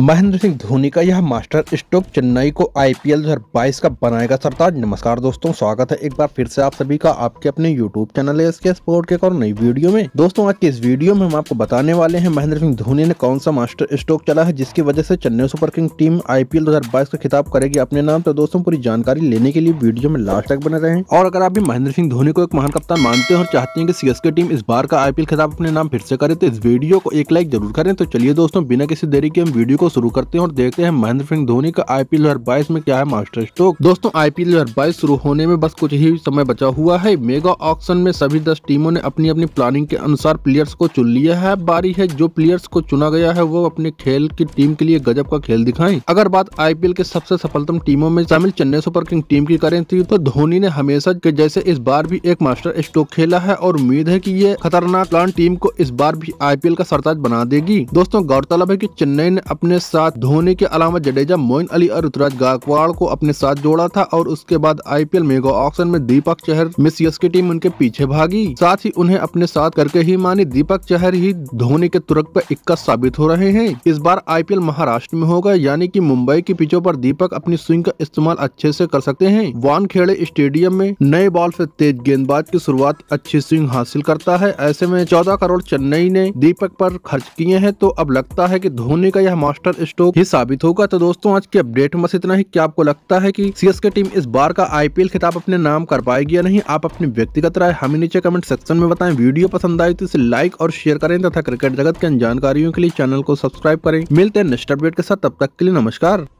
महेंद्र सिंह धोनी का यह master stroke Chennai को आईपीएल 2022 का बनाएगा सरताज नमस्कार दोस्तों स्वागत है एक बार फिर से आप सभी का आपके अपने YouTube channel S K sport के और नई वीडियो में दोस्तों आज के इस वीडियो में हम आपको बताने वाले हैं महेंद्र सिंह धोनी ने कौन सा मास्टर स्ट्रोक चला है जिसकी वजह से Chennai super king team IPL दो का खिताब करेगी अपने नाम तो दोस्तों पूरी जानकारी लेने के लिए वीडियो में लास्ट तक बने रहे और अगर आप भी महेंद्र सिंह धोनी को एक महान कप्तान मानते हैं और चाहते हैं की सीएसके टीम इस बार का आईपीएल खिताब अपने नाम फिर से करे तो इस वीडियो को एक लाइक जरूर करें तो चलिए दोस्तों बिना किसी देरी के हम वीडियो को शुरू करते हैं और देखते हैं महेंद्र सिंह धोनी का आईपीएल बाईस में क्या है मास्टर स्ट्रोक दोस्तों आईपीएल दो शुरू होने में बस कुछ ही समय बचा हुआ है मेगा ऑक्शन में सभी दस टीमों ने अपनी अपनी प्लानिंग के अनुसार प्लेयर्स को चुन लिया है बारी है जो प्लेयर्स को चुना गया है वो अपने खेल की टीम के लिए गजब का खेल दिखाए अगर बात आई के सबसे सफलतम टीमों में शामिल चेन्नई सुपर किंग टीम की करें तो, तो धोनी ने हमेशा के जैसे इस बार भी एक मास्टर स्ट्रोक खेला है और उम्मीद है की ये खतरनाक प्लान टीम को इस बार भी आईपीएल का सरताज बना देगी दोस्तों गौरतलब है की चेन्नई ने अपने साथ धोनी के अलावा जडेजा मोइन अली और ऋतुराज गायकवाड़ को अपने साथ जोड़ा था और उसके बाद आईपीएल मेगा ऑक्शन में दीपक चहर मिसियस की टीम उनके पीछे भागी साथ ही उन्हें अपने साथ करके ही मानी दीपक चहर ही धोनी के तुरक पर इक्का साबित हो रहे हैं इस बार आईपीएल महाराष्ट्र में होगा यानी की मुंबई की पिचों आरोप दीपक अपनी स्विंग का इस्तेमाल अच्छे ऐसी कर सकते हैं खेड़े स्टेडियम में नए बॉल ऐसी तेज गेंदबाज की शुरुआत अच्छी स्विंग हासिल करता है ऐसे में चौदह करोड़ चेन्नई ने दीपक पर खर्च किए हैं तो अब लगता है कि धोनी का यह मास्टर वाटर स्टोक ही साबित होगा तो दोस्तों आज की अपडेट में इतना ही क्या आपको लगता है की सीएसके टीम इस बार का आईपीएल खिताब अपने नाम कर पाएगी या नहीं आप अपनी व्यक्तिगत राय हमें नीचे कमेंट सेक्शन में बताएं वीडियो पसंद आई तो इसे लाइक और शेयर करें तथा क्रिकेट जगत के जानकारियों के लिए चैनल को सब्सक्राइब करें मिलते हैं नेक्स्ट अपडेट के साथ तब तक के लिए नमस्कार